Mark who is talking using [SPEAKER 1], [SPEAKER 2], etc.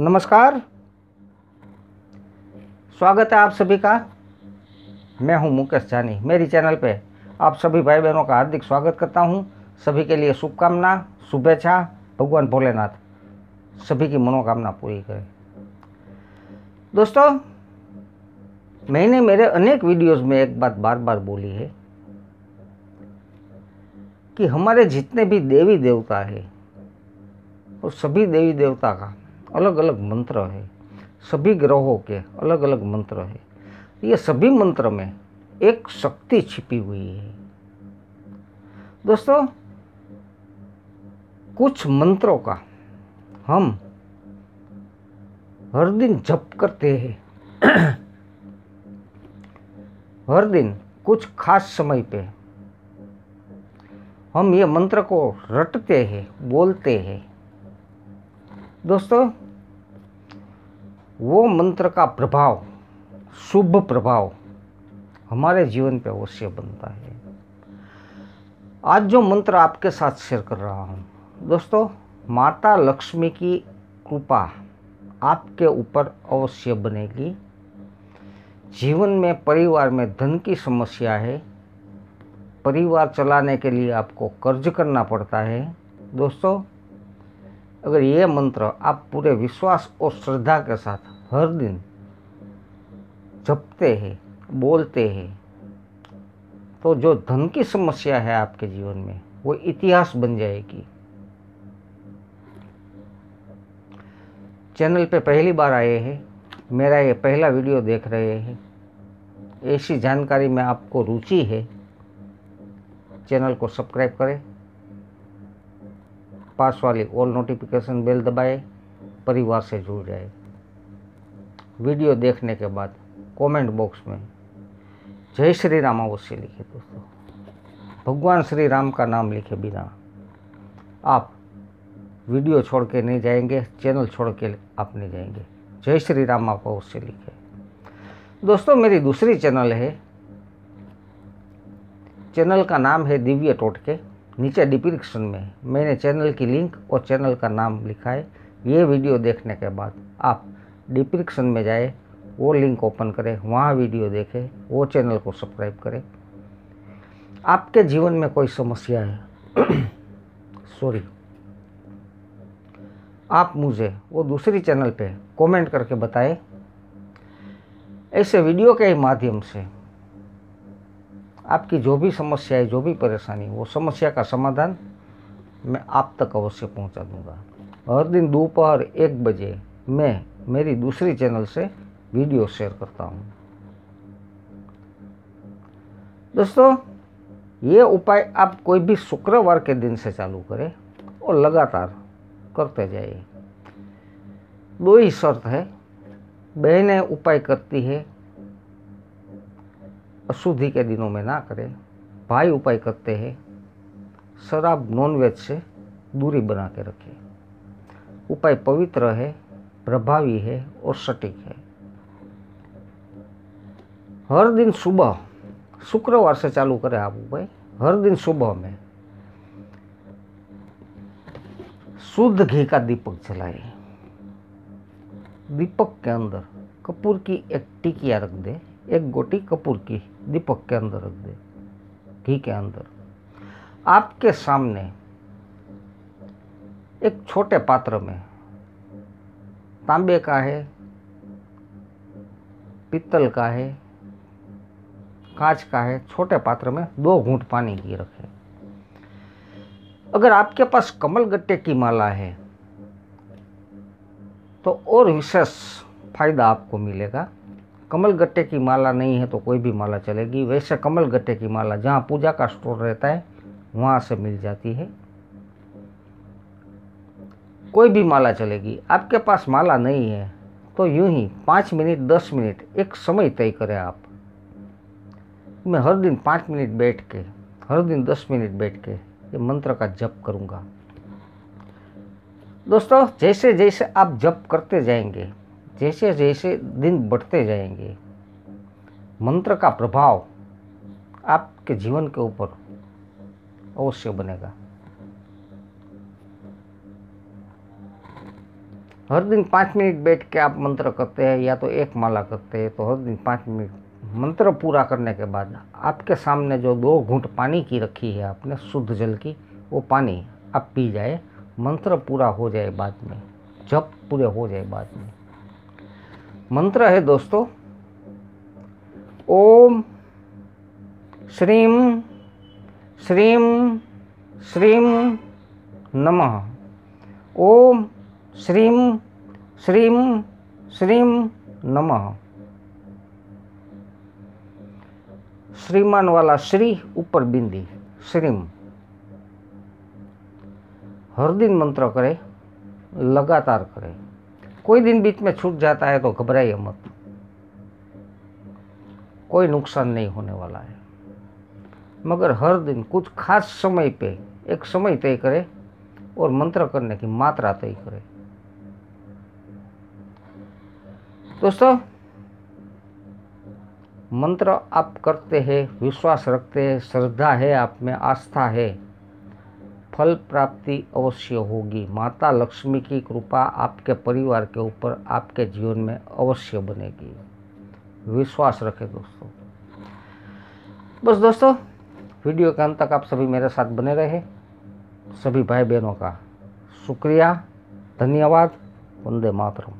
[SPEAKER 1] नमस्कार स्वागत है आप सभी का मैं हूं मुकेश जानी मेरी चैनल पे आप सभी भाई बहनों का हार्दिक स्वागत करता हूं सभी के लिए शुभकामना शुभेच्छा भगवान भोलेनाथ सभी की मनोकामना पूरी करें दोस्तों मैंने मेरे अनेक वीडियोस में एक बात बार बार बोली है कि हमारे जितने भी देवी देवता है और सभी देवी देवता का अलग अलग मंत्र है सभी ग्रहों के अलग अलग मंत्र है ये सभी मंत्र में एक शक्ति छिपी हुई है दोस्तों कुछ मंत्रों का हम हर दिन जप करते हैं हर दिन कुछ खास समय पे हम ये मंत्र को रटते हैं बोलते हैं दोस्तों वो मंत्र का प्रभाव शुभ प्रभाव हमारे जीवन पे अवश्य बनता है आज जो मंत्र आपके साथ शेयर कर रहा हूँ दोस्तों माता लक्ष्मी की कृपा आपके ऊपर अवश्य बनेगी जीवन में परिवार में धन की समस्या है परिवार चलाने के लिए आपको कर्ज करना पड़ता है दोस्तों अगर ये मंत्र आप पूरे विश्वास और श्रद्धा के साथ हर दिन जपते हैं बोलते हैं तो जो धन की समस्या है आपके जीवन में वो इतिहास बन जाएगी चैनल पे पहली बार आए हैं मेरा ये पहला वीडियो देख रहे हैं ऐसी जानकारी में आपको रुचि है चैनल को सब्सक्राइब करें पास वाली ऑल नोटिफिकेशन बेल दबाए परिवार से जुड़ जाए वीडियो देखने के बाद कमेंट बॉक्स में जय श्री राम अवश्य लिखे दोस्तों भगवान श्री राम का नाम लिखे बिना आप वीडियो छोड़ के नहीं जाएंगे चैनल छोड़ के आप नहीं जाएंगे जय श्री राम आप अवश्य लिखे दोस्तों मेरी दूसरी चैनल है चैनल का नाम है दिव्य टोटके नीचे डिस्क्रिप्शन में मैंने चैनल की लिंक और चैनल का नाम लिखा है ये वीडियो देखने के बाद आप डिस्क्रिप्शन में जाए वो लिंक ओपन करें वहाँ वीडियो देखें वो चैनल को सब्सक्राइब करें आपके जीवन में कोई समस्या है सॉरी आप मुझे वो दूसरी चैनल पे कमेंट करके बताएं ऐसे वीडियो के माध्यम से आपकी जो भी समस्या है जो भी परेशानी वो समस्या का समाधान मैं आप तक अवश्य पहुंचा दूंगा हर दिन दोपहर एक बजे मैं मेरी दूसरी चैनल से वीडियो शेयर करता हूँ दोस्तों ये उपाय आप कोई भी शुक्रवार के दिन से चालू करें और लगातार करते जाइए दो ही शर्त है बहनें उपाय करती है अशुद्धि के दिनों में ना करें भाई उपाय करते हैं शराब नॉनवेज से दूरी बना के रखें उपाय पवित्र है प्रभावी है और सटीक है हर दिन सुबह शुक्रवार से चालू करें आप उपाय हर दिन सुबह में शुद्ध घी का दीपक जलाए दीपक के अंदर कपूर की एक टिकिया रख दे एक गोटी कपूर की दीपक के अंदर रख दे घी के अंदर आपके सामने एक छोटे पात्र में तांबे का है पीतल का है कांच का है छोटे पात्र में दो घूंट पानी की रखें अगर आपके पास कमल गट्टे की माला है तो और विशेष फायदा आपको मिलेगा कमल गट्टे की माला नहीं है तो कोई भी माला चलेगी वैसे कमल गट्टे की माला जहाँ पूजा का स्टोर रहता है वहाँ से मिल जाती है कोई भी माला चलेगी आपके पास माला नहीं है तो यूं ही पाँच मिनट दस मिनट एक समय तय करें आप मैं हर दिन पाँच मिनट बैठ के हर दिन दस मिनट बैठ के ये मंत्र का जप करूँगा दोस्तों जैसे जैसे आप जप करते जाएंगे जैसे जैसे दिन बढ़ते जाएंगे मंत्र का प्रभाव आपके जीवन के ऊपर अवश्य बनेगा हर दिन पाँच मिनट बैठ के आप मंत्र करते हैं या तो एक माला करते हैं तो हर दिन पाँच मिनट मंत्र पूरा करने के बाद आपके सामने जो दो घूंट पानी की रखी है आपने शुद्ध जल की वो पानी आप पी जाए मंत्र पूरा हो जाए बाद में जब पूरे हो जाए बाद में मंत्र है दोस्तों ओम श्रीम श्रीम श्रीम नमः ओम श्रीम श्रीम श्रीम नमः श्रीमान वाला श्री ऊपर बिंदी श्रीम हर दिन मंत्र करें लगातार करें कोई दिन बीच में छूट जाता है तो घबराइए मत कोई नुकसान नहीं होने वाला है मगर हर दिन कुछ खास समय पे एक समय तय करें और मंत्र करने की मात्रा तय करें दोस्तों मंत्र आप करते हैं विश्वास रखते हैं श्रद्धा है आप में आस्था है फल प्राप्ति अवश्य होगी माता लक्ष्मी की कृपा आपके परिवार के ऊपर आपके जीवन में अवश्य बनेगी विश्वास रखें दोस्तों बस दोस्तों वीडियो के अंत तक आप सभी मेरे साथ बने रहे सभी भाई बहनों का शुक्रिया धन्यवाद वंदे मातरम